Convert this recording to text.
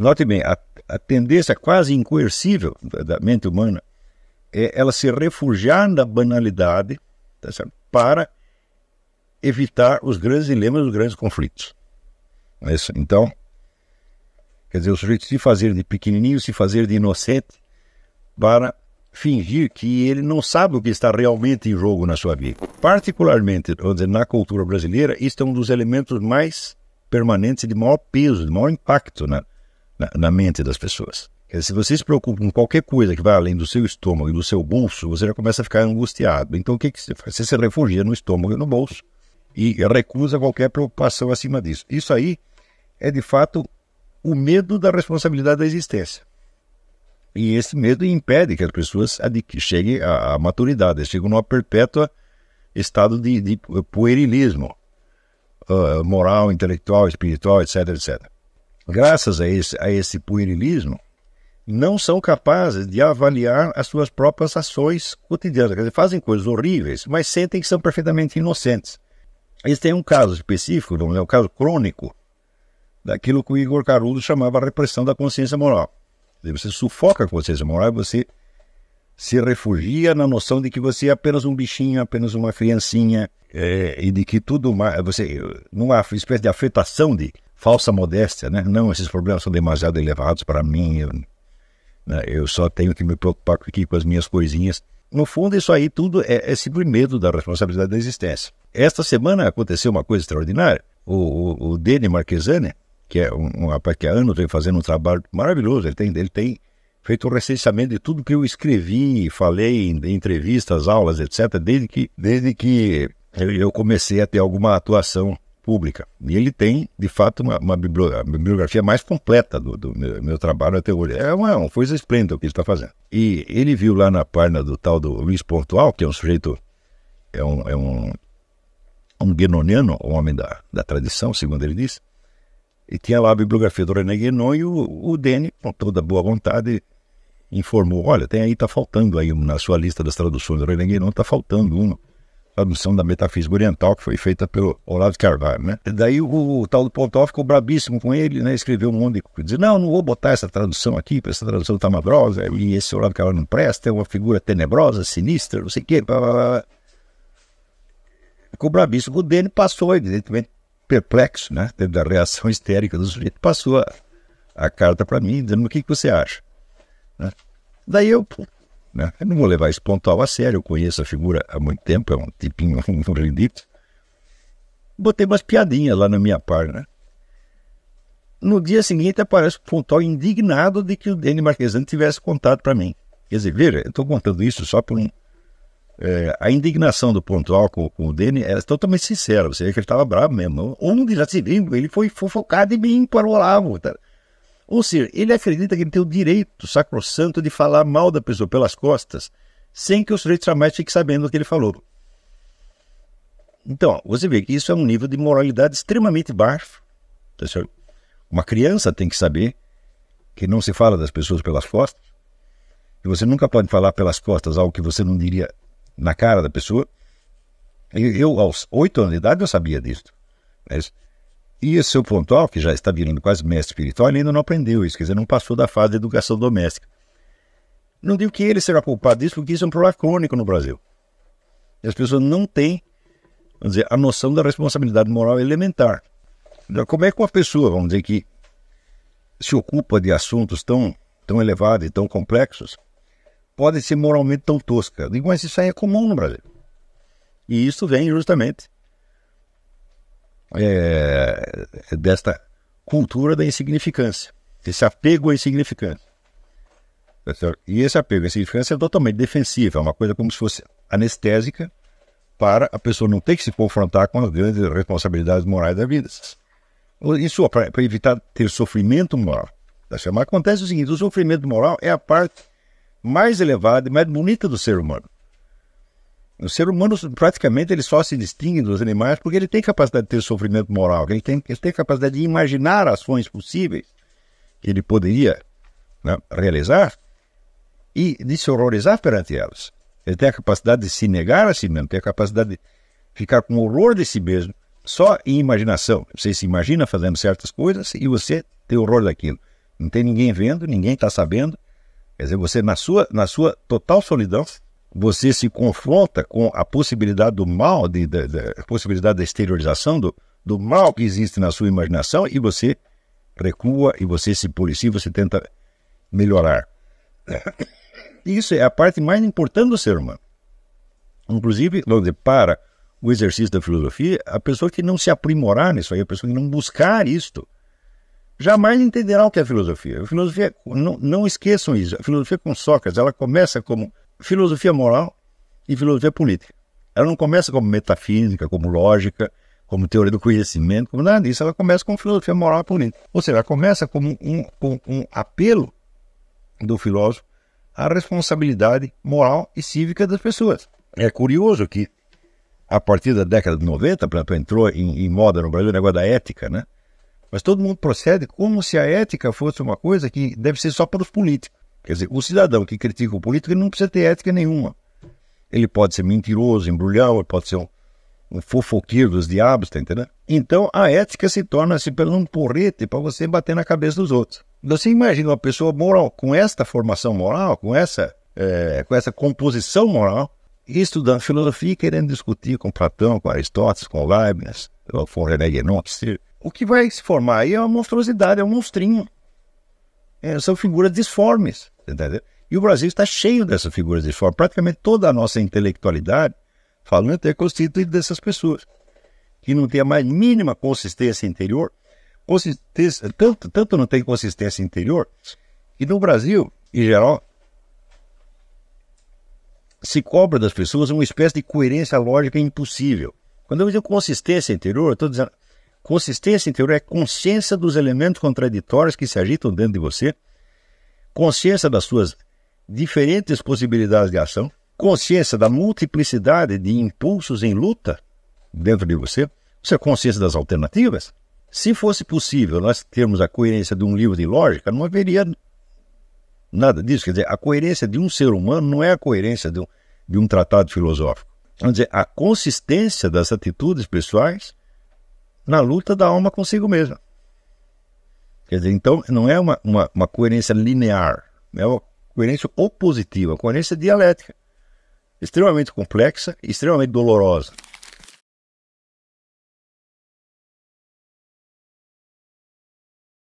Note bem, a, a tendência quase incoercível da, mente humana é ela se refugiar na banalidade tá para evitar os grandes dilemas, os grandes conflitos. É isso? Então, quer dizer, o sujeito se fazer de pequenininho, se fazer de inocente para fingir que ele não sabe o que está realmente em jogo na sua vida. Particularmente, dizer, na cultura brasileira, isto é um dos elementos mais permanentes de maior peso, de maior impacto na, né? na, na mente das pessoas. Dizer, se você se preocupa com qualquer coisa que vai além do seu estômago e do seu bolso, você já começa a ficar angustiado. Então o que, que você faz? Você se refugia no estômago e no bolso e recusa qualquer preocupação acima disso. Isso aí é de fato o medo da responsabilidade da existência. E esse medo impede que as pessoas cheguem à, maturidade, cheguem numa perpétua estado de, de puerilismo uh, moral, intelectual, espiritual, etc, etc graças a esse, a esse puerilismo, não são capazes de avaliar as suas próprias ações cotidianas. Quer dizer, fazem coisas horríveis, mas sentem que são perfeitamente inocentes. Eles têm um caso específico, um é? caso crônico, daquilo que o Igor Caruso chamava a repressão da consciência moral. Você sufoca a consciência moral e você se refugia na noção de que você é apenas um bichinho, apenas uma criancinha, é, e de que tudo mais. Você, numa espécie de afetação de falsa modéstia, né? Não, esses problemas são demasiado elevados para mim. Eu, né? eu, só tenho que me preocupar aqui com as minhas coisinhas. No fundo, isso aí tudo é, é sempre medo da responsabilidade da existência. Esta semana aconteceu uma coisa extraordinária. O, o, o Dene Marquesane, que é um, um rapaz que há anos vem fazendo um trabalho maravilhoso, ele tem, ele tem feito um recenseamento de tudo que eu escrevi, falei em, entrevistas, aulas, etc., desde que, desde que eu comecei a ter alguma atuação pública. E ele tem, de fato, uma, uma bibliografia mais completa do, do meu, meu, trabalho até hoje. É uma, uma coisa esplêndida o que ele está fazendo. E ele viu lá na página do tal do Luiz Pontual, que é um sujeito, é um, é um, um guenoniano, um homem da, da tradição, segundo ele disse, e tinha lá a bibliografia do René Guénon e o, o Dene, com toda boa vontade, informou, olha, tem aí, está faltando aí, na sua lista das traduções do René Guénon, está faltando uma tradução da metafísica oriental que foi feita pelo Olavo de Carvalho, né? Daí o, o tal do Pontal ficou brabíssimo com ele, né? Escreveu um monte de Não, não vou botar essa tradução aqui, porque essa tradução tá madrosa, e esse Olavo de Carvalho não presta, é uma figura tenebrosa, sinistra, não sei o quê. Blá, blá, blá. Ficou brabíssimo com o Dene passou, evidentemente, perplexo, né? Da reação histérica do sujeito, passou a, a carta para mim, dizendo o que, que você acha. Né? Daí eu né? Eu não vou levar esse pontual a sério, eu conheço a figura há muito tempo, é um tipinho um Botei umas piadinhas lá na minha página. Né? No dia seguinte aparece o pontual indignado de que o Dene Marquesano tivesse contado para mim. Quer dizer, veja, eu estou contando isso só por um. É, a indignação do pontual com, com o Dene era é totalmente sincera, você vê que ele estava bravo mesmo. Onde já se viu, ele foi fofocado em mim para o Olavo. Tá? Ou seja, ele acredita que ele tem o direito sacrossanto de falar mal da pessoa pelas costas, sem que o sujeito jamais fique sabendo o que ele falou. Então, você vê que isso é um nível de moralidade extremamente baixo. Tá Uma criança tem que saber que não se fala das pessoas pelas costas, que você nunca pode falar pelas costas algo que você não diria na cara da pessoa. Eu, aos oito anos de idade, eu sabia disso. E esse seu pontual, que já está virando quase mestre espiritual, ele ainda não aprendeu isso, quer dizer, não passou da fase da educação doméstica. Não digo que ele será culpado disso, porque isso é um problema crônico no Brasil. E as pessoas não têm, vamos dizer, a noção da responsabilidade moral elementar. Então, como é que uma pessoa, vamos dizer, que se ocupa de assuntos tão, tão elevados e tão complexos, pode ser moralmente tão tosca? Eu digo, mas isso aí é comum no Brasil. E isso vem justamente é, é, desta cultura da insignificância, desse apego à insignificância. E esse apego à insignificância é totalmente defensivo, é uma coisa como se fosse anestésica para a pessoa não ter que se confrontar com as grandes responsabilidades morais da vida. Isso é para evitar ter sofrimento moral. Tá Mas acontece o seguinte: o sofrimento moral é a parte mais elevada e mais bonita do ser humano. O ser humano, praticamente, ele só se distingue dos animais porque ele tem capacidade de ter sofrimento moral, ele tem, ele tem capacidade de imaginar ações possíveis que ele poderia né, realizar e de se horrorizar perante elas. Ele tem a capacidade de se negar a si mesmo, tem a capacidade de ficar com horror de si mesmo, só em imaginação. Você se imagina fazendo certas coisas e você tem horror daquilo. Não tem ninguém vendo, ninguém está sabendo. Quer dizer, você, na sua, na sua total solidão, você se confronta com a possibilidade do mal, de, de, de, a possibilidade da exteriorização do, do mal que existe na sua imaginação e você recua e você se policia, você tenta melhorar. Isso é a parte mais importante do ser humano. Inclusive, onde para o exercício da filosofia, a pessoa que não se aprimorar nisso aí, a pessoa que não buscar isto, jamais entenderá o que é filosofia. A filosofia, não, não esqueçam isso, a filosofia com Sócrates, ela começa como filosofia moral e filosofia política. Ela não começa como metafísica, como lógica, como teoria do conhecimento, como nada disso. Ela começa com filosofia moral e política. Ou seja, ela começa como um, com um apelo do filósofo à responsabilidade moral e cívica das pessoas. É curioso que, a partir da década de 90, exemplo, entrou em, em moda no Brasil o negócio da ética, né? Mas todo mundo procede como se a ética fosse uma coisa que deve ser só para os políticos. Quer dizer, o cidadão que critica o político ele não precisa ter ética nenhuma. Ele pode ser mentiroso, embrulhão, ele pode ser um, um fofoqueiro dos diabos, tá entendendo? Então a ética se torna-se pelo um porrete para você bater na cabeça dos outros. Você imagina uma pessoa moral com esta formação moral, com essa, é, com essa composição moral, estudando filosofia e querendo discutir com Platão, com Aristóteles, com Leibniz, com René Guénon, o que vai se formar aí é uma monstruosidade, é um monstrinho. É, são figuras disformes. Entendeu? E o Brasil está cheio dessas figuras de fora. Praticamente toda a nossa intelectualidade falando é constituída dessas pessoas que não tem a mais mínima consistência interior. Consistência, tanto, tanto não tem consistência interior que no Brasil, em geral, se cobra das pessoas uma espécie de coerência lógica impossível. Quando eu digo consistência interior, estou dizendo consistência interior é consciência dos elementos contraditórios que se agitam dentro de você consciência das suas diferentes possibilidades de ação, consciência da multiplicidade de impulsos em luta dentro de você, você é consciência das alternativas. Se fosse possível nós termos a coerência de um livro de lógica, não haveria nada disso. Quer dizer, a coerência de um ser humano não é a coerência de um, de um tratado filosófico. Quer dizer, a consistência das atitudes pessoais na luta da alma consigo mesma. Quer dizer, então não é uma, uma, uma coerência linear, é uma coerência opositiva, uma coerência dialética, extremamente complexa e extremamente dolorosa.